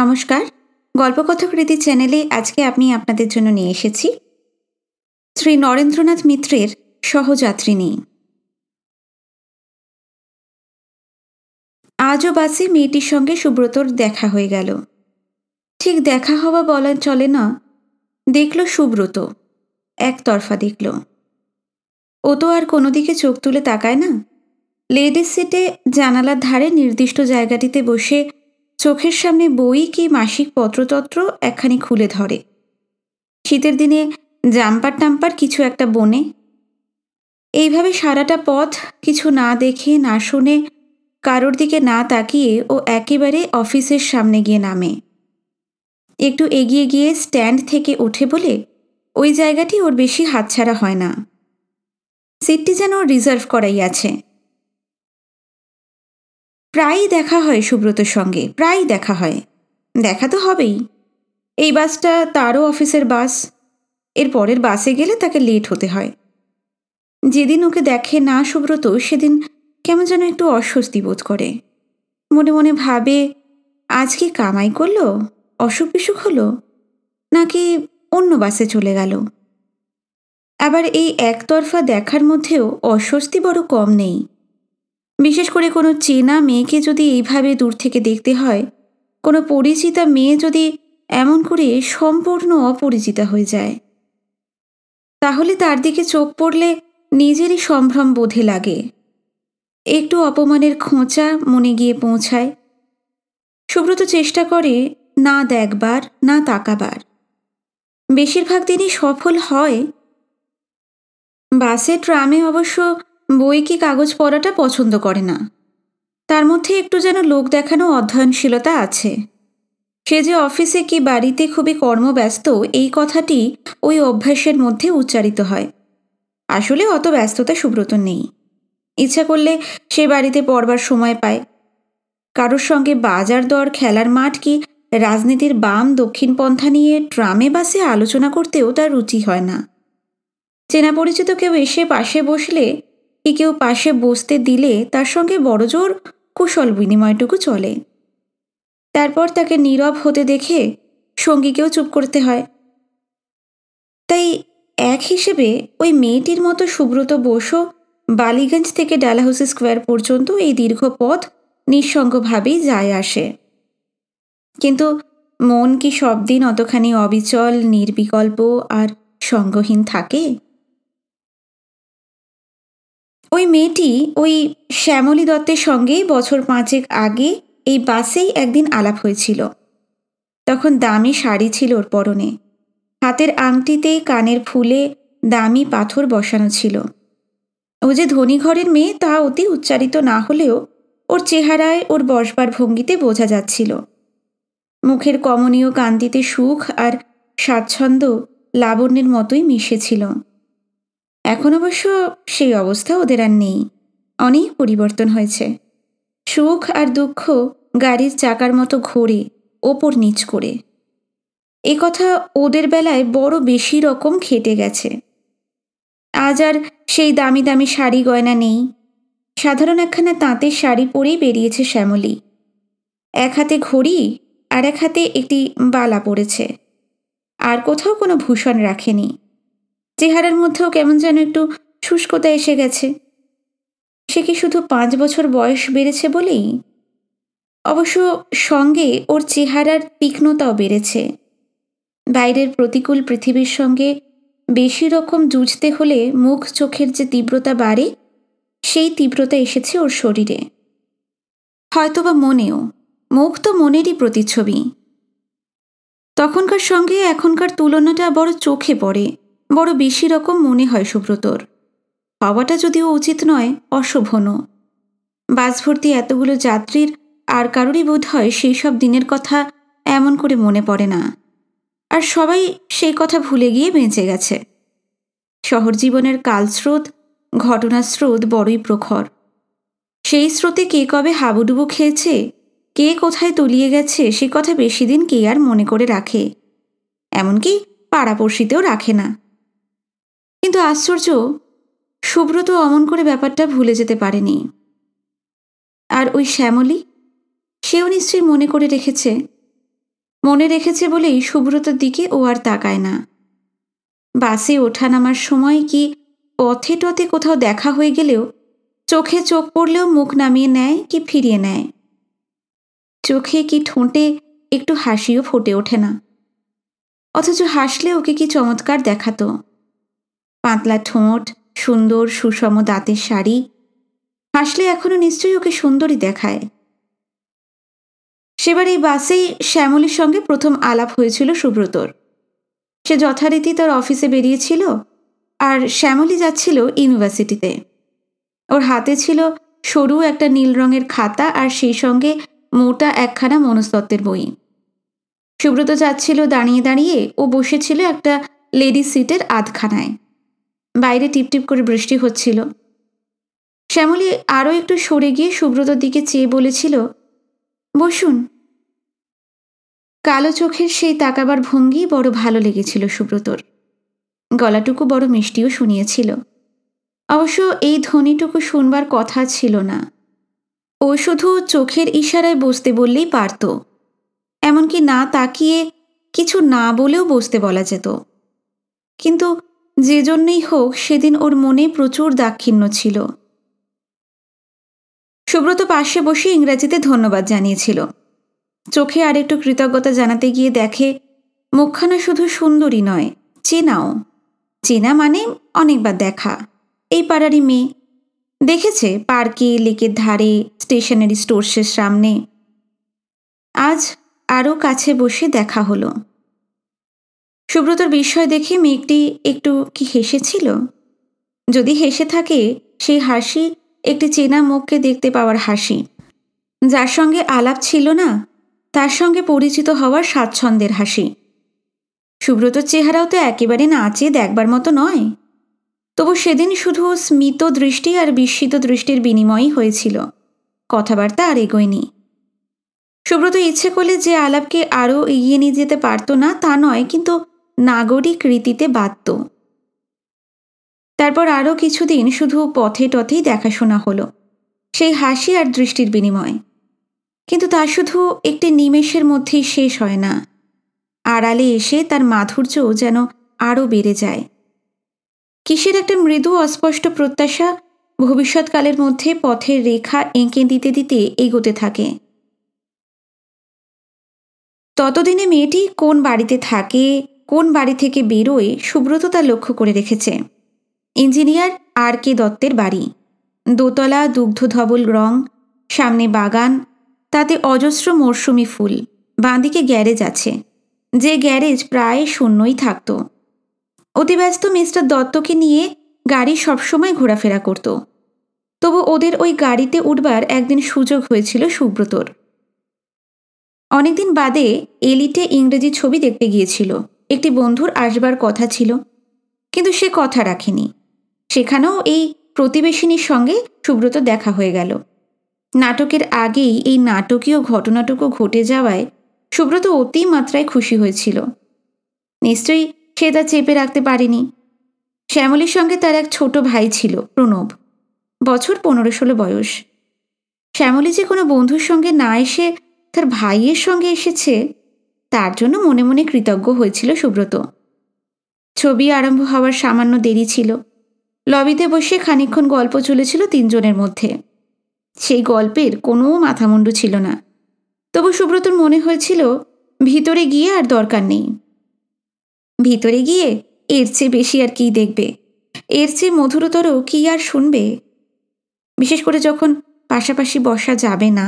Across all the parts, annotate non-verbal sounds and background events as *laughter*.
নমস্কার গল্পকথক রীতি চ্যানেলে আজকে আমি আপনাদের জন্য নিয়ে এসেছি শ্রী নরেন্দ্রনাথ মিত্রের সহযাত্রিণী আজও বাসে মেয়েটির সঙ্গে সুব্রতর দেখা হয়ে গেল ঠিক দেখা হওয়া বলা চলে না দেখল সুব্রত একতরফা দেখল ও তো আর কোনো দিকে চোখ তুলে তাকায় না লেডিস সিটে জানালার ধারে নির্দিষ্ট জায়গাটিতে বসে চোখের সামনে বই কি মাসিক পত্রতত্র একখানি খুলে ধরে শীতের দিনে জাম্পার টাম্পার কিছু একটা বনে এইভাবে সারাটা পথ কিছু না দেখে না শুনে কারোর দিকে না তাকিয়ে ও একেবারে অফিসের সামনে গিয়ে নামে একটু এগিয়ে গিয়ে স্ট্যান্ড থেকে ওঠে বলে ওই জায়গাটি ওর বেশি হাতছাড়া হয় না সিটটি যেন রিজার্ভ করাই আছে প্রায়ই দেখা হয় সুব্রতর সঙ্গে প্রায়ই দেখা হয় দেখা তো হবেই এই বাসটা তারও অফিসের বাস এর পরের বাসে গেলে তাকে লেট হতে হয় যেদিন ওকে দেখে না সুব্রত সেদিন কেমন যেন একটু অস্বস্তি বোধ করে মনে মনে ভাবে আজ কি কামাই করলো অসুখ বিসুখ হলো নাকি অন্য বাসে চলে গেল আবার এই একতরফা দেখার মধ্যেও অস্বস্তি বড় কম নেই বিশেষ করে কোনো চেনা মেয়েকে যদি এইভাবে দূর থেকে দেখতে হয় কোনো পরিচিতা মেয়ে যদি এমন করে সম্পূর্ণ অপরিচিতা হয়ে যায় তাহলে তার দিকে চোখ পড়লে নিজেরই সম্ভ্রম বোধে লাগে একটু অপমানের খোঁচা মনে গিয়ে পৌঁছায় সুব্রত চেষ্টা করে না দেখবার না তাকাবার বেশিরভাগ দিনই সফল হয় বাসে ট্রামে অবশ্য বই কি কাগজ পড়াটা পছন্দ করে না তার মধ্যে একটু যেন লোক দেখানো অধ্যয়নশীলতা আছে সে যে অফিসে কি বাড়িতে খুবই কর্মব্যস্ত এই কথাটি ওই অভ্যাসের মধ্যে উচ্চারিত হয় আসলে অত ব্যস্ততা সুব্রত নেই ইচ্ছা করলে সে বাড়িতে পড়বার সময় পায় কারোর সঙ্গে বাজার দর খেলার মাঠ কি রাজনীতির বাম দক্ষিণ পন্থা নিয়ে ট্রামে বাসে আলোচনা করতেও তার রুচি হয় না চেনা পরিচিত কেউ এসে পাশে বসলে কেউ পাশে বসতে দিলে তার সঙ্গে বড়জোর কুশল বিনিময়টুকু চলে তারপর তাকে নীরব হতে দেখে সঙ্গীকেও চুপ করতে হয় তাই এক হিসেবে ওই মেয়েটির মতো সুব্রত বসও বালিগঞ্জ থেকে ডালাহাউসি স্কোয়ার পর্যন্ত এই দীর্ঘ পথ নিঃসঙ্গভাবেই যায় আসে কিন্তু মন কি সব দিন অতখানি অবিচল নির্বিকল্প আর সঙ্গহীন থাকে ওই মেয়েটি ওই শ্যামলী দত্তের সঙ্গে বছর পাঁচেক আগে এই বাসেই একদিন আলাপ হয়েছিল তখন দামি শাড়ি ছিল ওর পরনে হাতের আংটিতে কানের ফুলে দামি পাথর বসানো ছিল ও যে ধনী ঘরের মেয়ে তা অতি উচ্চারিত না হলেও ওর চেহারায় ওর বসবার ভঙ্গিতে বোঝা যাচ্ছিল মুখের কমনীয় কান্তিতে সুখ আর স্বাচ্ছন্দ্য লাবণ্যের মতোই মিশেছিল এখন অবশ্য সেই অবস্থা ওদের আর নেই অনেক পরিবর্তন হয়েছে সুখ আর দুঃখ গাড়ির চাকার মতো ঘোরে ওপর নিচ করে এ কথা ওদের বেলায় বড় বেশি রকম খেটে গেছে আজ আর সেই দামি দামি শাড়ি গয়না নেই সাধারণ একখানা তাঁতের শাড়ি পরেই বেরিয়েছে শ্যামলী এক হাতে ঘড়ি আর এক হাতে একটি বালা পড়েছে আর কোথাও কোনো ভূষণ রাখেনি চেহারার মধ্যেও কেমন যেন একটু শুষ্কতা এসে গেছে সে কি শুধু পাঁচ বছর বয়স বেড়েছে বলেই অবশ্য সঙ্গে ওর চেহারার তীক্ষ্ণতাও বেড়েছে বাইরের প্রতিকূল পৃথিবীর সঙ্গে বেশি রকম জুঝতে হলে মুখ চোখের যে তীব্রতা বাড়ে সেই তীব্রতা এসেছে ওর শরীরে হয়তোবা মনেও মুখ তো মনেরই প্রতিচ্ছবি তখনকার সঙ্গে এখনকার তুলনাটা বড় চোখে পড়ে বড় বেশি রকম মনে হয় সুব্রতর পাওয়াটা যদিও উচিত নয় অশোভনও বাস ভর্তি এতগুলো যাত্রীর আর কারোরই বোধ হয় সেই সব দিনের কথা এমন করে মনে পড়ে না আর সবাই সেই কথা ভুলে গিয়ে বেঁচে গেছে শহর জীবনের কালস্রোত ঘটনার স্রোত বড়ই প্রখর সেই স্রোতে কে কবে হাবুডুবু খেয়েছে কে কোথায় তলিয়ে গেছে সে কথা বেশি দিন কে আর মনে করে রাখে এমনকি পাড়াপড়শিতেও রাখে না কিন্তু আশ্চর্য সুব্রত অমন করে ব্যাপারটা ভুলে যেতে পারেনি আর ওই শ্যামলী সেও নিশ্চয়ই মনে করে রেখেছে মনে রেখেছে বলেই সুব্রতর দিকে ও আর তাকায় না বাসে ওঠা নামার সময় কি পথে টথে কোথাও দেখা হয়ে গেলেও চোখে চোখ পড়লেও মুখ নামিয়ে নেয় কি ফিরিয়ে নেয় চোখে কি ঠোঁটে একটু হাসিও ফুটে ওঠে না অথচ হাসলে ওকে কি চমৎকার দেখাতো পাতলা ঠোঁট সুন্দর সুষম দাঁতের শাড়ি হাসলে এখনো নিশ্চয়ই ওকে সুন্দরী দেখায় সেবার এই বাসেই শ্যামলির সঙ্গে প্রথম আলাপ হয়েছিল সুব্রতর সে যথারীতি তার অফিসে বেরিয়েছিল আর শ্যামলি যাচ্ছিল ইউনিভার্সিটিতে ওর হাতে ছিল সরু একটা নীল রঙের খাতা আর সেই সঙ্গে মোটা একখানা মনস্তত্ত্বের বই সুব্রত যাচ্ছিল দাঁড়িয়ে দাঁড়িয়ে ও বসেছিল একটা লেডি সিটের আধখানায় বাইরে টিপটিপ করে বৃষ্টি হচ্ছিল শ্যামলী আরও একটু সরে গিয়ে সুব্রতর দিকে চেয়ে বলেছিল বসুন কালো চোখের সেই তাকাবার ভঙ্গি বড় ভালো লেগেছিল সুব্রতর গলাটুকু বড় মিষ্টিও শুনিয়েছিল অবশ্য এই ধ্বনিটুকু শুনবার কথা ছিল না ও শুধু চোখের ইশারায় বসতে বললেই পারত এমনকি না তাকিয়ে কিছু না বলেও বসতে বলা যেত কিন্তু যে জন্যই হোক সেদিন ওর মনে প্রচুর দাক্ষিণ্য ছিল সুব্রত পাশে বসে ইংরাজিতে ধন্যবাদ জানিয়েছিল চোখে আর একটু কৃতজ্ঞতা জানাতে গিয়ে দেখে মুখখানা শুধু সুন্দরী নয় চেনাও চেনা মানে অনেকবার দেখা এই পাড়ারই মেয়ে দেখেছে পার্কে লেকের ধারে স্টেশনারি স্টোর্সের সামনে আজ আরও কাছে বসে দেখা হলো সুব্রতর বিস্ময় দেখে মেয়েটি একটু কি হেসেছিল যদি হেসে থাকে সেই হাসি একটি চেনা মুখকে দেখতে পাওয়ার হাসি যার সঙ্গে আলাপ ছিল না তার সঙ্গে পরিচিত হওয়ার স্বাচ্ছন্দ্যের হাসি সুব্রতর চেহারাও তো একেবারে নাচে দেখবার মতো নয় তবু সেদিন শুধু স্মিত দৃষ্টি আর বিস্মিত দৃষ্টির বিনিময়ই হয়েছিল কথাবার্তা আর এগোয়নি সুব্রত ইচ্ছে করলে যে আলাপকে আরও এগিয়ে নিয়ে যেতে পারতো না তা নয় কিন্তু নাগরিক রীতিতে বাধ্য তারপর আরও কিছুদিন শুধু পথে টথেই দেখাশোনা হলো সেই হাসি আর দৃষ্টির বিনিময় কিন্তু তা শুধু একটি নিমেষের মধ্যেই শেষ হয় না আড়ালে এসে তার মাধুর্য যেন আরও বেড়ে যায় কিসের একটা মৃদু অস্পষ্ট প্রত্যাশা ভবিষ্যৎকালের মধ্যে পথের রেখা এঁকে দিতে দিতে এগোতে থাকে ততদিনে মেয়েটি কোন বাড়িতে থাকে কোন বাড়ি থেকে বেরোয় সুব্রত তা লক্ষ্য করে রেখেছে ইঞ্জিনিয়ার আর কে দত্তের বাড়ি দোতলা দুগ্ধ ধবল রং সামনে বাগান তাতে অজস্র মরশুমি ফুল বাঁদিকে গ্যারেজ আছে যে গ্যারেজ প্রায় শূন্যই থাকত অতিব্যস্ত মিস্টার দত্তকে নিয়ে গাড়ি সবসময় ঘোরাফেরা করত তবু ওদের ওই গাড়িতে উঠবার একদিন সুযোগ হয়েছিল সুব্রতর অনেকদিন বাদে এলিটে ইংরেজি ছবি দেখতে গিয়েছিল একটি বন্ধুর আসবার কথা ছিল কিন্তু সে কথা রাখেনি সেখানেও এই প্রতিবেশিনীর সঙ্গে সুব্রত দেখা হয়ে গেল নাটকের আগেই এই নাটকীয় ঘটনাটুকু ঘটে যাওয়ায় সুব্রত অতি মাত্রায় খুশি হয়েছিল নিশ্চয়ই সে তা চেপে রাখতে পারেনি শ্যামলির সঙ্গে তার এক ছোট ভাই ছিল প্রণব বছর পনেরো ষোলো বয়স শ্যামলী যে কোনো বন্ধুর সঙ্গে না এসে তার ভাইয়ের সঙ্গে এসেছে তার জন্য মনে মনে কৃতজ্ঞ হয়েছিল সুব্রত ছবি আরম্ভ হওয়ার সামান্য দেরি ছিল লবিতে বসে খানিক্ষণ গল্প চলেছিল তিনজনের মধ্যে সেই গল্পের কোনো মাথামুন্ডু ছিল না তবু সুব্রতর মনে হয়েছিল ভিতরে গিয়ে আর দরকার নেই ভিতরে গিয়ে এর চেয়ে বেশি আর কি দেখবে এর চেয়ে মধুরতর কি আর শুনবে বিশেষ করে যখন পাশাপাশি বসা যাবে না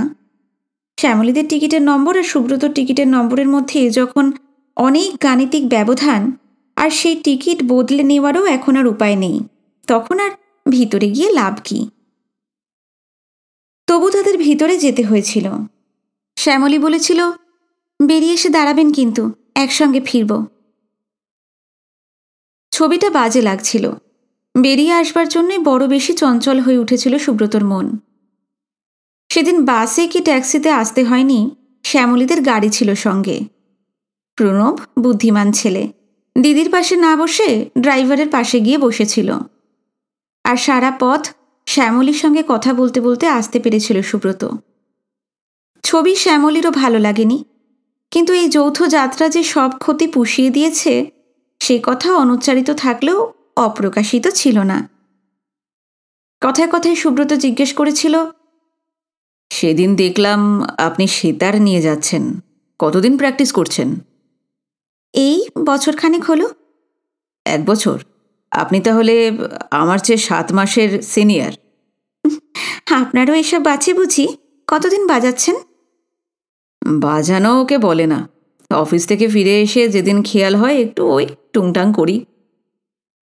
শ্যামলীদের টিকিটের নম্বর আর সুব্রত টিকিটের নম্বরের মধ্যে যখন অনেক গাণিতিক ব্যবধান আর সেই টিকিট বদলে নেওয়ারও এখন আর উপায় নেই তখন আর ভিতরে গিয়ে লাভ কি তবু তাদের ভিতরে যেতে হয়েছিল শ্যামলী বলেছিল বেরিয়ে এসে দাঁড়াবেন কিন্তু একসঙ্গে ফিরব ছবিটা বাজে লাগছিল বেরিয়ে আসবার জন্যই বড় বেশি চঞ্চল হয়ে উঠেছিল সুব্রতর মন সেদিন বাসে কি ট্যাক্সিতে আসতে হয়নি শ্যামলীদের গাড়ি ছিল সঙ্গে প্রণব বুদ্ধিমান ছেলে দিদির পাশে না বসে ড্রাইভারের পাশে গিয়ে বসেছিল আর সারা পথ শ্যামলীর সঙ্গে কথা বলতে বলতে আসতে পেরেছিল সুব্রত ছবি শ্যামলীরও ভালো লাগেনি কিন্তু এই যৌথ যাত্রা যে সব ক্ষতি পুষিয়ে দিয়েছে সে কথা অনুচ্চারিত থাকলেও অপ্রকাশিত ছিল না কথায় কথায় সুব্রত জিজ্ঞেস করেছিল সেদিন দেখলাম আপনি সেতার নিয়ে যাচ্ছেন কতদিন প্র্যাকটিস করছেন এই বছরখানেক হলো এক বছর আপনি তাহলে আমার চেয়ে সাত মাসের সিনিয়র আপনারও এসব বাছে বুঝি কতদিন বাজাচ্ছেন বাজানো ওকে বলে না অফিস থেকে ফিরে এসে যেদিন খেয়াল হয় একটু ওই টুংটাং করি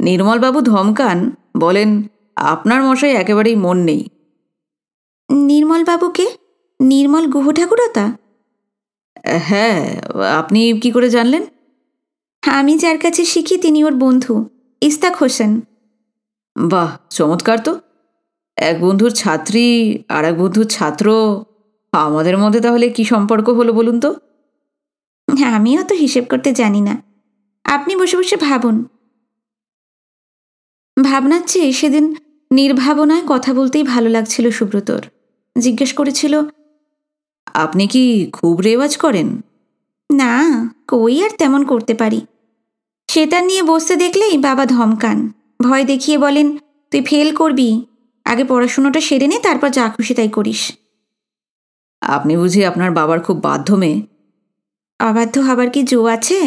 নির্মলবাবু ধমকান বলেন আপনার মশাই একেবারেই মন নেই নির্মলবাবুকে নির্মল গুহ ঠাকুরতা হ্যাঁ আপনি কি করে জানলেন আমি যার কাছে শিখি তিনি ওর বন্ধু ইস্তাক হোসেন বাহ চমৎকার তো এক বন্ধুর ছাত্রী আর এক বন্ধুর ছাত্র আমাদের মধ্যে তাহলে কি সম্পর্ক হলো বলুন তো আমিও তো হিসেব করতে জানি না আপনি বসে বসে ভাবুন ভাবনার চেয়ে সেদিন নির্ভাবনায় কথা বলতেই ভালো লাগছিল সুব্রতর জিজ্ঞেস করেছিল আপনি কি খুব রেওয়াজ করেন না কই আর তেমন করতে পারি সেটা নিয়ে বসতে দেখলেই বাবা ধমকান ভয় দেখিয়ে বলেন তুই ফেল করবি আগে পড়াশুনোটা সেরে নে তারপর যা খুশি তাই করিস আপনি বুঝি আপনার বাবার খুব বাধ্য মেয়ে অবাধ্য হবার কি জো আছে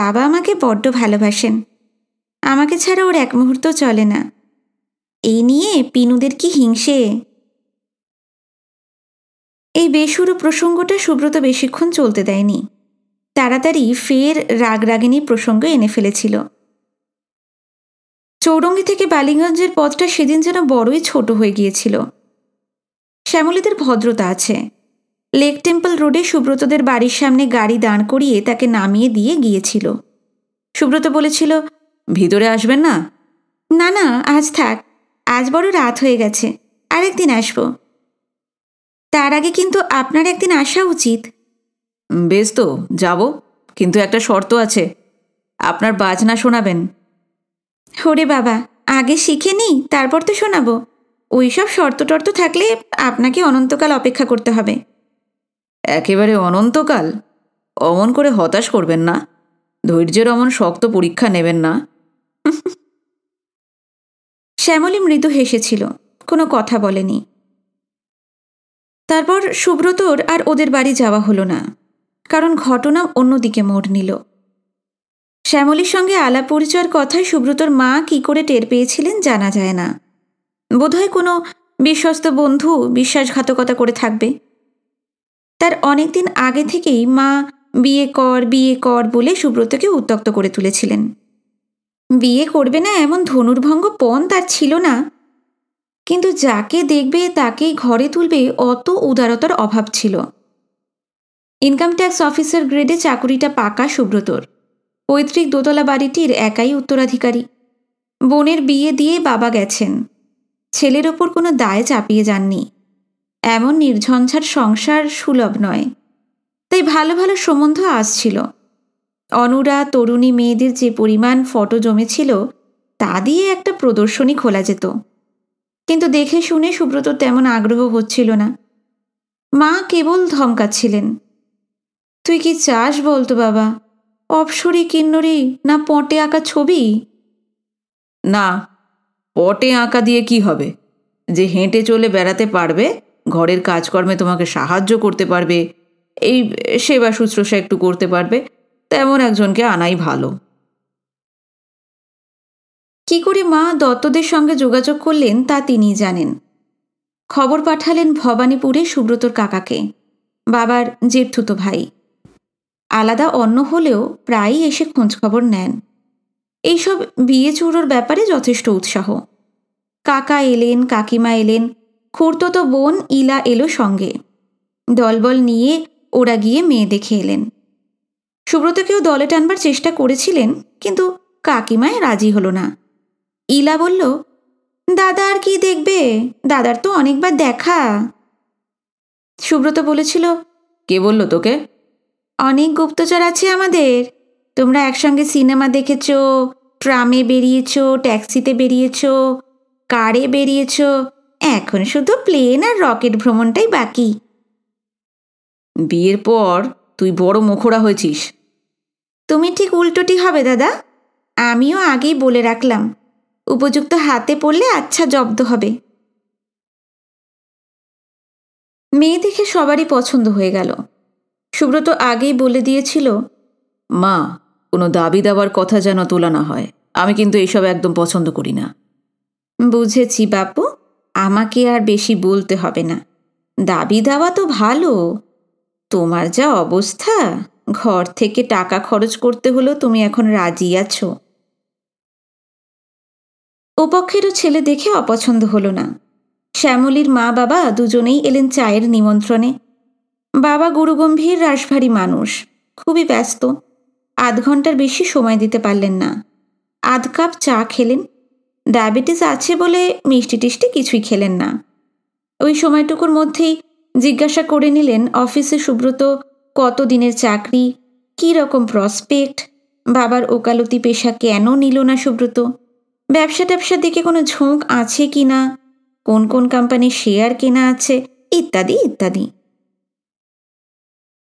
বাবা আমাকে বড্ড ভালোবাসেন আমাকে ছাড়া ওর এক মুহূর্ত চলে না এই নিয়ে পিনুদের কি হিংসে এই বেসুরো প্রসঙ্গটা সুব্রত বেশিক্ষণ চলতে দেয়নি তাড়াতাড়ি ফের রাগরাগিনী প্রসঙ্গ এনে ফেলেছিল চৌরঙ্গি থেকে বালিগঞ্জের পথটা সেদিন যেন বড়ই ছোট হয়ে গিয়েছিল শ্যামলীদের ভদ্রতা আছে লেক টেম্পল রোডে সুব্রতদের বাড়ির সামনে গাড়ি দাঁড় করিয়ে তাকে নামিয়ে দিয়ে গিয়েছিল সুব্রত বলেছিল ভিতরে আসবেন না না না আজ থাক আজ বড় রাত হয়ে গেছে আরেকদিন আসবো তার আগে কিন্তু আপনার একদিন আসা উচিত বেশ তো যাব কিন্তু একটা শর্ত আছে আপনার বাজনা শোনাবেন হরে বাবা আগে শিখে নিই তারপর তো শোনাবো ওইসব শর্ত টর্ত থাকলে আপনাকে অনন্তকাল অপেক্ষা করতে হবে একেবারে অনন্তকাল অমন করে হতাশ করবেন না ধৈর্যের অমন শক্ত পরীক্ষা নেবেন না শ্যামলী মৃদু হেসেছিল কোনো কথা বলেনি তারপর সুব্রতর আর ওদের বাড়ি যাওয়া হলো না কারণ ঘটনা অন্যদিকে মোড় নিল শ্যামলির সঙ্গে আলাপ পরিচয়ের কথায় সুব্রতর মা কি করে টের পেয়েছিলেন জানা যায় না বোধহয় কোনো বিশ্বস্ত বন্ধু বিশ্বাসঘাতকতা করে থাকবে তার অনেকদিন আগে থেকেই মা বিয়ে কর বিয়ে কর বলে সুব্রতকে উত্তক্ত করে তুলেছিলেন বিয়ে করবে না এমন ধনুর্ভঙ্গ পণ তার ছিল না কিন্তু যাকে দেখবে তাকেই ঘরে তুলবে অত উদারতার অভাব ছিল ইনকাম ট্যাক্স অফিসার গ্রেডে চাকুরিটা পাকা সুব্রতর পৈতৃক দোতলা বাড়িটির একাই উত্তরাধিকারী বোনের বিয়ে দিয়ে বাবা গেছেন ছেলের ওপর কোনো দায় চাপিয়ে যাননি এমন নির্ঝঞ্ঝাট সংসার সুলভ নয় তাই ভালো ভালো সম্বন্ধ আসছিল অনুরা তরুণী মেয়েদের যে পরিমাণ ফটো জমেছিল তা দিয়ে একটা প্রদর্শনী খোলা যেত কিন্তু দেখে শুনে সুব্রত তেমন আগ্রহ হচ্ছিল না মা কেবল ধমকাচ্ছিলেন তুই কি চাস বলতো বাবা অপসরি কিন্নরি না পটে আঁকা ছবি না পটে আঁকা দিয়ে কি হবে যে হেঁটে চলে বেড়াতে পারবে ঘরের কাজকর্মে তোমাকে সাহায্য করতে পারবে এই সেবা শুশ্রূষা একটু করতে পারবে তেমন একজনকে আনাই ভালো কি করে মা দত্তদের সঙ্গে যোগাযোগ করলেন তা তিনি জানেন খবর পাঠালেন ভবানীপুরে সুব্রতর কাকাকে বাবার জেঠুতো ভাই আলাদা অন্য হলেও প্রায়ই এসে খোঁজখবর খবর নেন এইসব বিয়ে চুরোর ব্যাপারে যথেষ্ট উৎসাহ কাকা এলেন কাকিমা এলেন খুঁড়তো বোন ইলা এলো সঙ্গে দলবল নিয়ে ওরা গিয়ে মেয়ে দেখে এলেন সুব্রতকেও দলে টানবার চেষ্টা করেছিলেন কিন্তু কাকিমায় রাজি হলো না ইলা বলল দাদা আর কি দেখবে দাদার তো অনেকবার দেখা সুব্রত বলেছিল কে বলল তোকে অনেক গুপ্তচর আছে আমাদের তোমরা একসঙ্গে সিনেমা দেখেছ ট্রামে বেরিয়েছ ট্যাক্সিতে বেরিয়েছ কারে বেরিয়েছ এখন শুধু প্লেন আর রকেট ভ্রমণটাই বাকি বিয়ের পর তুই বড় মুখোড়া হয়েছিস তুমি ঠিক উল্টোটি হবে দাদা আমিও আগেই বলে রাখলাম উপযুক্ত হাতে পড়লে আচ্ছা জব্দ হবে মেয়ে দেখে সবারই পছন্দ হয়ে গেল সুব্রত আগেই বলে দিয়েছিল মা কোনো দাবি দাবার কথা যেন তোলা না হয় আমি কিন্তু এইসব একদম পছন্দ করি না বুঝেছি বাপু আমাকে আর বেশি বলতে হবে না দাবি দাওয়া তো ভালো তোমার যা অবস্থা ঘর থেকে টাকা খরচ করতে হলো তুমি এখন রাজি আছো ওপক্ষেরও ছেলে দেখে অপছন্দ হলো না শ্যামলির মা বাবা দুজনেই এলেন চায়ের নিমন্ত্রণে বাবা গুরুগম্ভীর রাশভারী মানুষ খুবই ব্যস্ত আধ ঘন্টার বেশি সময় দিতে পারলেন না আধ কাপ চা খেলেন ডায়াবেটিস আছে বলে মিষ্টি টিষ্টি কিছুই খেলেন না ওই সময়টুকুর মধ্যেই জিজ্ঞাসা করে নিলেন অফিসে সুব্রত কত দিনের চাকরি কী রকম প্রসপেক্ট বাবার ওকালতি পেশা কেন নিল না সুব্রত ব্যবসা ট্যাবসার দিকে কোনো ঝোঁক আছে কি না কোন কোন কোম্পানির শেয়ার কেনা আছে ইত্যাদি ইত্যাদি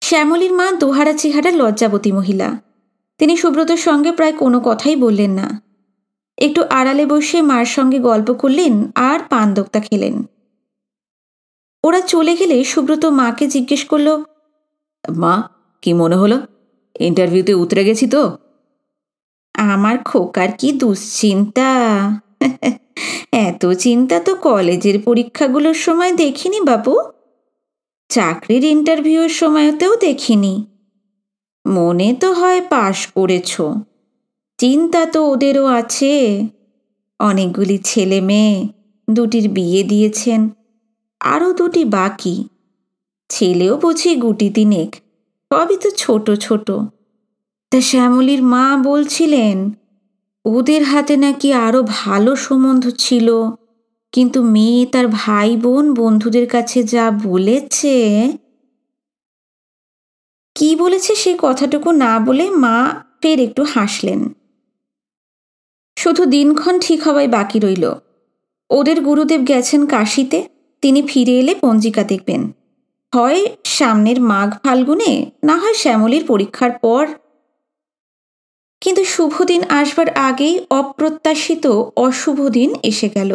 শ্যামলীর মা দোহারা চেহারা লজ্জাবতী মহিলা তিনি সুব্রতর সঙ্গে প্রায় কোনো কথাই বললেন না একটু আড়ালে বসে মার সঙ্গে গল্প করলেন আর পান দোক্তা খেলেন ওরা চলে গেলে সুব্রত মাকে জিজ্ঞেস করল মা কি মনে হলো ইন্টারভিউতে উতরে গেছি তো আমার খোকার কি দুশ্চিন্তা *laughs* এত চিন্তা তো কলেজের পরীক্ষাগুলোর সময় দেখিনি বাবু চাকরির ইন্টারভিউর সময়তেও দেখিনি মনে তো হয় পাশ করেছ চিন্তা তো ওদেরও আছে অনেকগুলি ছেলে মেয়ে দুটির বিয়ে দিয়েছেন আরও দুটি বাকি ছেলেও বুঝি গুটি তিনেক সবই তো ছোট ছোট তা শ্যামলির মা বলছিলেন ওদের হাতে নাকি আরও ভালো সম্বন্ধ ছিল কিন্তু মেয়ে তার ভাই বোন বন্ধুদের কাছে যা বলেছে কি বলেছে সেই কথাটুকু না বলে মা ফের একটু হাসলেন শুধু দিনক্ষণ ঠিক হওয়াই বাকি রইল ওদের গুরুদেব গেছেন কাশিতে তিনি ফিরে এলে পঞ্জিকা দেখবেন হয় সামনের মাঘ ফাল্গুনে না হয় শ্যামলির পরীক্ষার পর কিন্তু শুভ দিন আসবার আগেই অপ্রত্যাশিত অশুভ দিন এসে গেল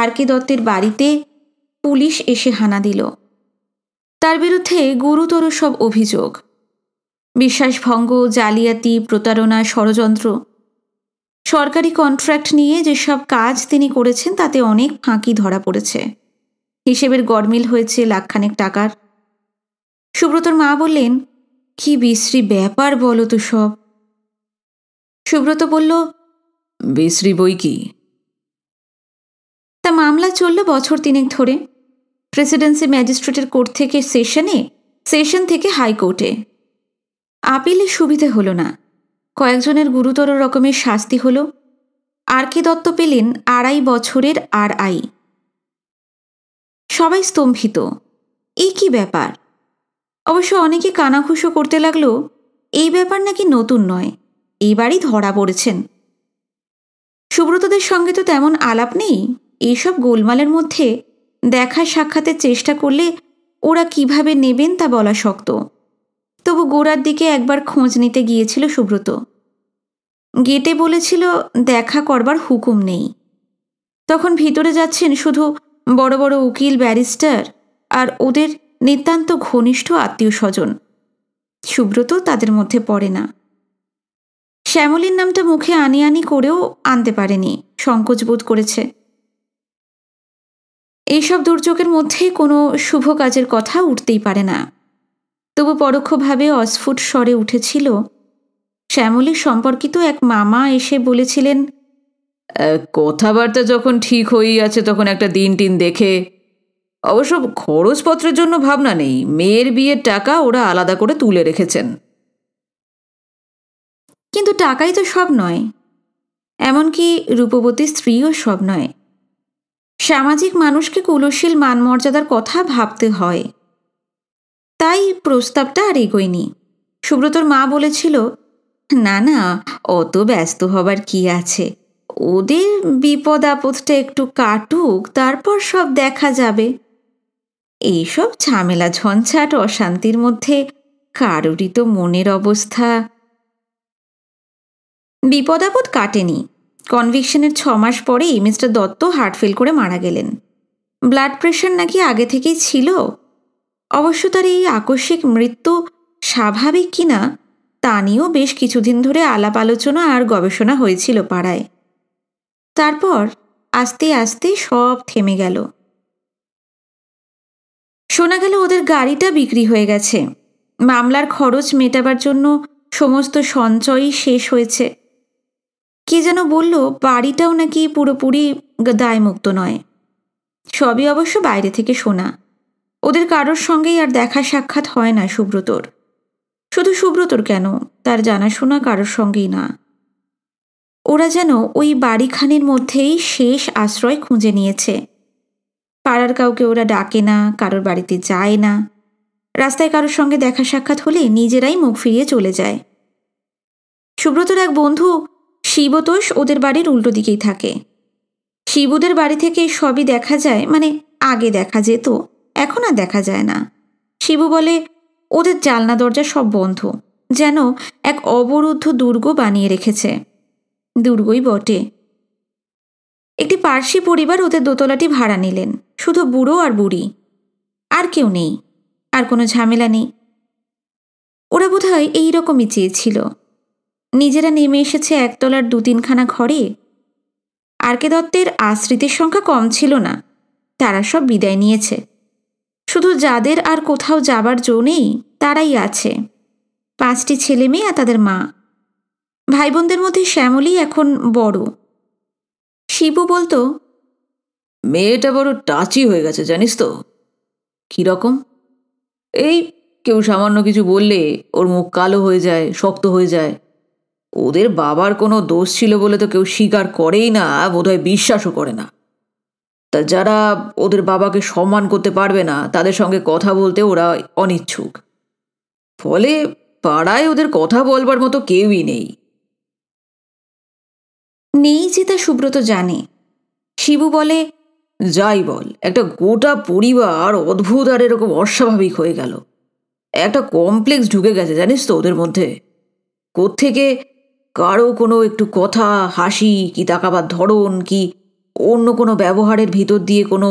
আর কে দত্তের বাড়িতে পুলিশ এসে হানা দিল তার বিরুদ্ধে গুরুতর সব অভিযোগ বিশ্বাসভঙ্গ জালিয়াতি প্রতারণা ষড়যন্ত্র সরকারি কন্ট্রাক্ট নিয়ে যেসব কাজ তিনি করেছেন তাতে অনেক ফাঁকি ধরা পড়েছে হিসেবের গরমিল হয়েছে লাখখানেক টাকার সুব্রতর মা বললেন কি বিশ্রী ব্যাপার বলো তো সব সুব্রত বলল বিশ্রী বই কি তা মামলা চলল বছর তিনেক ধরে প্রেসিডেন্সি ম্যাজিস্ট্রেটের কোর্ট থেকে সেশনে সেশন থেকে হাইকোর্টে আপিলে সুবিধে হলো না কয়েকজনের গুরুতর রকমের শাস্তি হলো আর কে দত্ত পেলেন আড়াই বছরের আর আই সবাই স্তম্ভিত এই কি ব্যাপার অবশ্য অনেকে কানাঘুষো করতে লাগলো এই ব্যাপার নাকি নতুন নয় এবারই ধরা পড়েছেন সুব্রতদের সঙ্গে তো তেমন আলাপ নেই এইসব গোলমালের মধ্যে দেখা সাক্ষাতের চেষ্টা করলে ওরা কিভাবে নেবেন তা বলা শক্ত তবু গোড়ার দিকে একবার খোঁজ নিতে গিয়েছিল সুব্রত গেটে বলেছিল দেখা করবার হুকুম নেই তখন ভিতরে যাচ্ছেন শুধু বড় বড় উকিল ব্যারিস্টার আর ওদের নিতান্ত ঘনিষ্ঠ আত্মীয় স্বজন সুব্রত তাদের মধ্যে পড়ে না শ্যামলীর নামটা মুখে আনি আনি করেও আনতে পারেনি সংকোচ বোধ করেছে এইসব দুর্যোগের মধ্যে কোনো শুভ কাজের কথা উঠতেই পারে না তবু পরোক্ষভাবে অস্ফুট স্বরে উঠেছিল শ্যামলীর সম্পর্কিত এক মামা এসে বলেছিলেন কথাবার্তা যখন ঠিক হয়ে আছে তখন একটা দিন টিন দেখে অবশ্য খরচপত্রের জন্য ভাবনা নেই মেয়ের বিয়ের টাকা ওরা আলাদা করে তুলে রেখেছেন কিন্তু টাকাই তো সব নয় এমনকি রূপবতী স্ত্রীও সব নয় সামাজিক মানুষকে কুলশীল মানমর্যাদার কথা ভাবতে হয় তাই প্রস্তাবটা আর এগোয়নি সুব্রতর মা বলেছিল না না অত ব্যস্ত হবার কি আছে ওদের বিপদ আপদটা একটু কাটুক তারপর সব দেখা যাবে এইসব ঝামেলা ঝঞ্ঝাট অশান্তির মধ্যে কারোরই তো মনের অবস্থা বিপদ আপদ কাটেনি কনভিকশনের ছ মাস পরেই মিস্টার দত্ত হার্ট ফেল করে মারা গেলেন ব্লাড প্রেশার নাকি আগে থেকেই ছিল অবশ্য তার এই আকস্মিক মৃত্যু স্বাভাবিক কিনা তা নিয়েও বেশ কিছুদিন ধরে আলাপ আলোচনা আর গবেষণা হয়েছিল পাড়ায় তারপর আস্তে আস্তে সব থেমে গেল শোনা গেল ওদের গাড়িটা বিক্রি হয়ে গেছে মামলার খরচ মেটাবার জন্য সমস্ত সঞ্চয়ই শেষ হয়েছে কে যেন বলল বাড়িটাও নাকি পুরোপুরি দায়মুক্ত নয় সবই অবশ্য বাইরে থেকে শোনা ওদের কারোর সঙ্গেই আর দেখা সাক্ষাৎ হয় না সুব্রতর শুধু সুব্রতর কেন তার জানাশোনা কারোর সঙ্গেই না ওরা যেন ওই বাড়িখানির মধ্যেই শেষ আশ্রয় খুঁজে নিয়েছে পাড়ার কাউকে ওরা ডাকে না কারোর বাড়িতে যায় না রাস্তায় কারোর সঙ্গে দেখা সাক্ষাৎ হলে নিজেরাই মুখ ফিরিয়ে চলে যায় সুব্রতর এক বন্ধু শিবতোষ ওদের বাড়ির উল্টো দিকেই থাকে শিবুদের বাড়ি থেকে সবই দেখা যায় মানে আগে দেখা যেত এখন আর দেখা যায় না শিবু বলে ওদের জালনা দরজা সব বন্ধ যেন এক অবরুদ্ধ দুর্গ বানিয়ে রেখেছে দুর্গই বটে একটি পার্সি পরিবার ওদের দোতলাটি ভাড়া নিলেন শুধু বুড়ো আর বুড়ি আর কেউ নেই আর কোনো ঝামেলা নেই ওরা বোধহয় এইরকমই চেয়েছিল নিজেরা নেমে এসেছে একতলার দু তিনখানা ঘরে আর কে দত্তের আশ্রিতের সংখ্যা কম ছিল না তারা সব বিদায় নিয়েছে শুধু যাদের আর কোথাও যাবার জো নেই তারাই আছে পাঁচটি ছেলে মেয়ে আর তাদের মা ভাই বোনদের মধ্যে শ্যামলই এখন বড় শিবু বলতো মেয়েটা বড় টাচি হয়ে গেছে জানিস তো কিরকম এই কেউ সামান্য কিছু বললে ওর মুখ কালো হয়ে যায় শক্ত হয়ে যায় ওদের বাবার কোনো দোষ ছিল বলে তো কেউ স্বীকার করেই না বোধহয় বিশ্বাসও করে না তা যারা ওদের বাবাকে সম্মান করতে পারবে না তাদের সঙ্গে কথা বলতে ওরা অনিচ্ছুক ফলে পাড়ায় ওদের কথা বলবার মতো কেউই নেই নেই যে তা সুব্রত জানে শিবু বলে যাই বল একটা গোটা পরিবার অদ্ভুত আর এরকম অস্বাভাবিক হয়ে গেল একটা কমপ্লেক্স ঢুকে গেছে জানিস তো ওদের মধ্যে কোত্থেকে কারো কোনো একটু কথা হাসি কি তাকাবার ধরন কি অন্য কোনো ব্যবহারের ভিতর দিয়ে কোনো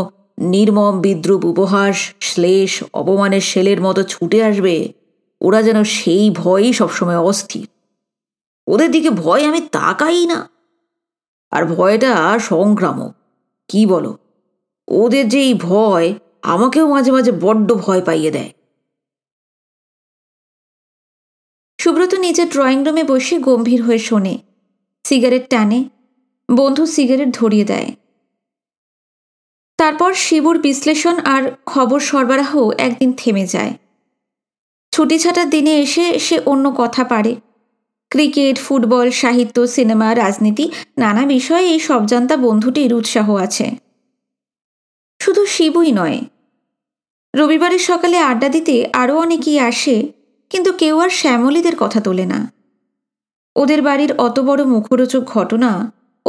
নির্মম বিদ্রুপ উপহাস শ্লেষ অপমানের শেলের মতো ছুটে আসবে ওরা যেন সেই ভয়ই সবসময় অস্থির ওদের দিকে ভয় আমি তাকাই না আর ভয়টা সংক্রামক কি বলো ওদের যে এই ভয় আমাকেও মাঝে মাঝে বড্ড ভয় পাইয়ে দেয় সুব্রত নিজের ড্রয়িং রুমে বসে গম্ভীর হয়ে শোনে সিগারেট টানে বন্ধু সিগারেট ধরিয়ে দেয় তারপর শিবুর বিশ্লেষণ আর খবর সরবরাহ একদিন থেমে যায় ছুটি ছাটার দিনে এসে সে অন্য কথা পারে ক্রিকেট ফুটবল সাহিত্য সিনেমা রাজনীতি নানা বিষয়ে এই সব জানতা বন্ধুটির উৎসাহ আছে শুধু শিবুই নয় রবিবারের সকালে আড্ডা দিতে আরও অনেকেই আসে কিন্তু কেউ আর শ্যামলীদের কথা তোলে না ওদের বাড়ির অত বড় মুখরোচক ঘটনা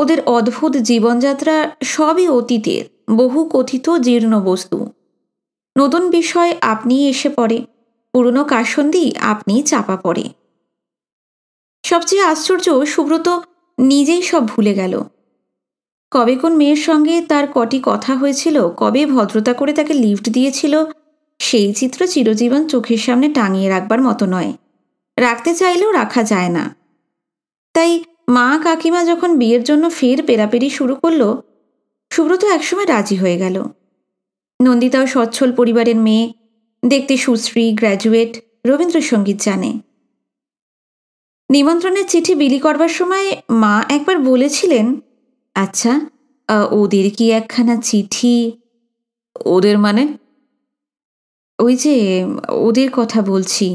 ওদের অদ্ভুত জীবনযাত্রা সবই অতীতের বহু কথিত জীর্ণ বস্তু নতুন বিষয় আপনিই এসে পড়ে পুরনো কাসন্দি আপনিই চাপা পড়ে সবচেয়ে আশ্চর্য সুব্রত নিজেই সব ভুলে গেল কবে কোন মেয়ের সঙ্গে তার কটি কথা হয়েছিল কবে ভদ্রতা করে তাকে লিফট দিয়েছিল সেই চিত্র চিরজীবন চোখের সামনে টাঙিয়ে রাখবার মতো নয় রাখতে চাইলেও রাখা যায় না তাই মা কাকিমা যখন বিয়ের জন্য ফের পেরাপেরি শুরু করল সুব্রত একসময় রাজি হয়ে গেল নন্দিতাও সচ্ছল পরিবারের মেয়ে দেখতে সুশ্রী গ্র্যাজুয়েট রবীন্দ্রসঙ্গীত জানে নিমন্ত্রণের চিঠি বিলি করবার সময় মা একবার বলেছিলেন আচ্ছা ওদের কি একখানা চিঠি ওদের মানে ওই যে ওদের কথা বলছি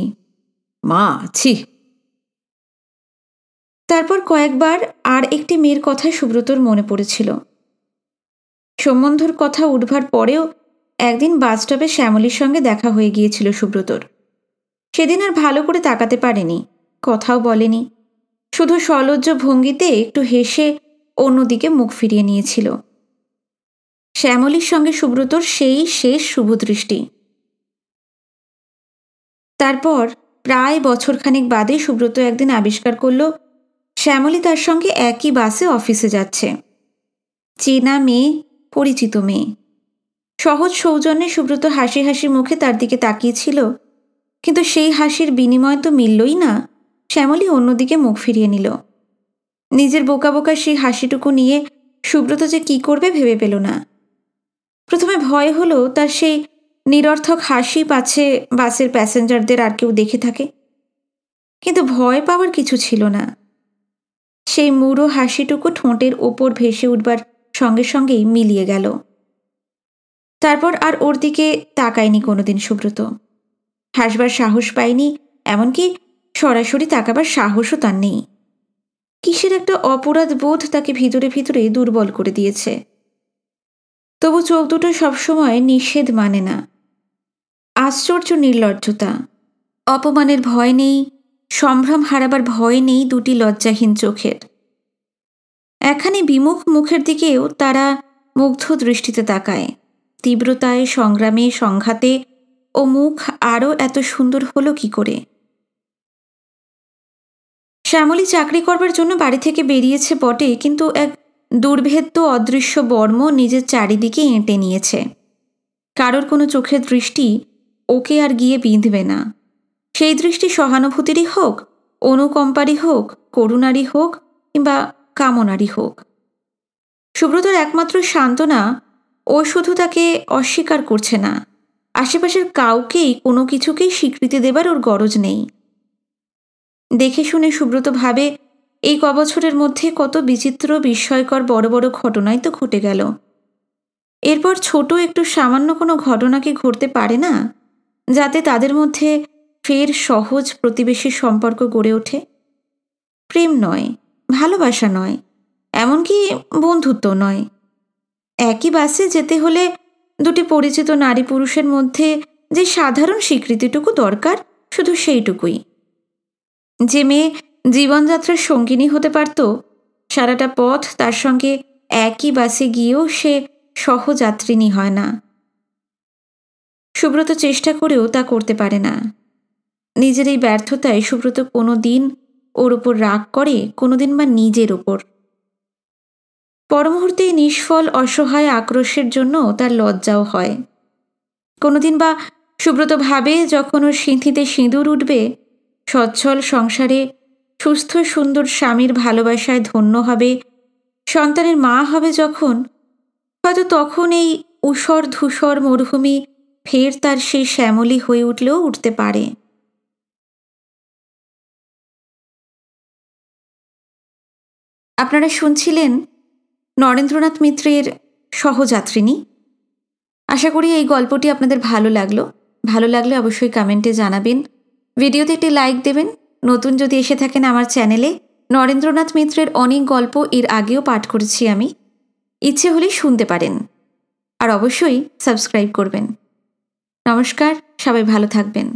মা ছি তারপর কয়েকবার আর একটি মেয়ের কথা সুব্রতর মনে পড়েছিল সম্বন্ধর কথা উঠবার পরেও একদিন বাসস্টপে শ্যামলির সঙ্গে দেখা হয়ে গিয়েছিল সুব্রতর সেদিন আর ভালো করে তাকাতে পারেনি কথাও বলেনি শুধু সলজ্জ ভঙ্গিতে একটু হেসে অন্যদিকে মুখ ফিরিয়ে নিয়েছিল শ্যামলির সঙ্গে সুব্রতর সেই শেষ শুভদৃষ্টি তারপর প্রায় বছরখানেক বাদে সুব্রত একদিন আবিষ্কার করল শ্যামলী তার সঙ্গে একই বাসে অফিসে যাচ্ছে চেনা মেয়ে পরিচিত মেয়ে সহজ সৌজন্যে সুব্রত হাসি হাসি মুখে তার দিকে তাকিয়েছিল কিন্তু সেই হাসির বিনিময় তো মিললই না শ্যামলী অন্যদিকে মুখ ফিরিয়ে নিল নিজের বোকা বোকা সেই হাসিটুকু নিয়ে সুব্রত যে কি করবে ভেবে পেল না প্রথমে ভয় হলো তার সেই নিরর্থক হাসি পাচ্ছে বাসের প্যাসেঞ্জারদের আর কেউ দেখে থাকে কিন্তু ভয় পাওয়ার কিছু ছিল না সেই মুড়ো হাসিটুকু ঠোঁটের ওপর ভেসে উঠবার সঙ্গে সঙ্গেই মিলিয়ে গেল তারপর আর ওর দিকে তাকায়নি কোনোদিন সুব্রত হাসবার সাহস পায়নি এমনকি সরাসরি তাকাবার সাহসও তার নেই কিসের একটা অপরাধ বোধ তাকে ভিতরে ভিতরে দুর্বল করে দিয়েছে তবু চোখ দুটো সবসময় নিষেধ মানে না আশ্চর্য নির্লজ্জতা অপমানের ভয় নেই সম্ভ্রম হারাবার ভয় নেই দুটি লজ্জাহীন চোখের এখানে বিমুখ মুখের দিকেও তারা মুগ্ধ দৃষ্টিতে তাকায় তীব্রতায় সংগ্রামে সংঘাতে ও মুখ আরও এত সুন্দর হলো কি করে শ্যামলী চাকরি করবার জন্য বাড়ি থেকে বেরিয়েছে বটে কিন্তু এক দুর্ভেদ্য অদৃশ্য বর্ম নিজের চারিদিকে এঁটে নিয়েছে কারোর কোনো চোখের দৃষ্টি ওকে আর গিয়ে বিঁধবে না সেই দৃষ্টি সহানুভূতিরই হোক অনুকম্পারই হোক করুণারই হোক কিংবা কামনারই হোক সুব্রতর একমাত্র সান্ত্বনা ও শুধু তাকে অস্বীকার করছে না আশেপাশের কাউকেই কোনো কিছুকেই স্বীকৃতি দেবার ওর গরজ নেই দেখে শুনে সুব্রত ভাবে এই কবছরের মধ্যে কত বিচিত্র বিস্ময়কর বড় বড় ঘটনাই তো ঘটে গেল এরপর ছোট একটু সামান্য কোনো ঘটনা কি ঘটতে পারে না যাতে তাদের মধ্যে ফের সহজ প্রতিবেশীর সম্পর্ক গড়ে ওঠে প্রেম নয় ভালোবাসা নয় এমনকি বন্ধুত্ব নয় একই বাসে যেতে হলে দুটি পরিচিত নারী পুরুষের মধ্যে যে সাধারণ স্বীকৃতিটুকু দরকার শুধু সেইটুকুই যে মেয়ে জীবনযাত্রার সঙ্গিনী হতে পারত সারাটা পথ তার সঙ্গে একই বাসে গিয়েও সে সহযাত্রিনী হয় না সুব্রত চেষ্টা করেও তা করতে পারে না নিজের এই ব্যর্থতায় সুব্রত কোনো দিন ওর ওপর রাগ করে কোনোদিন বা নিজের ওপর পরমুহূর্তে নিষ্ফল অসহায় আক্রোশের জন্য তার লজ্জাও হয় কোনোদিন বা সুব্রত ভাবে যখন ওর সিঁথিতে সিঁদুর উঠবে সচ্ছল সংসারে সুস্থ সুন্দর স্বামীর ভালোবাসায় ধন্য হবে সন্তানের মা হবে যখন হয়তো তখন এই উসর ধূসর মরুভূমি ফের তার সেই শ্যামলি হয়ে উঠলেও উঠতে পারে আপনারা শুনছিলেন নরেন্দ্রনাথ মিত্রের সহযাত্রিনী আশা করি এই গল্পটি আপনাদের ভালো লাগলো ভালো লাগলে অবশ্যই কমেন্টে জানাবেন ভিডিওতে একটি লাইক দেবেন নতুন যদি এসে থাকেন আমার চ্যানেলে নরেন্দ্রনাথ মিত্রের অনেক গল্প এর আগেও পাঠ করেছি আমি ইচ্ছে হলে শুনতে পারেন আর অবশ্যই সাবস্ক্রাইব করবেন নমস্কার সবাই ভালো থাকবেন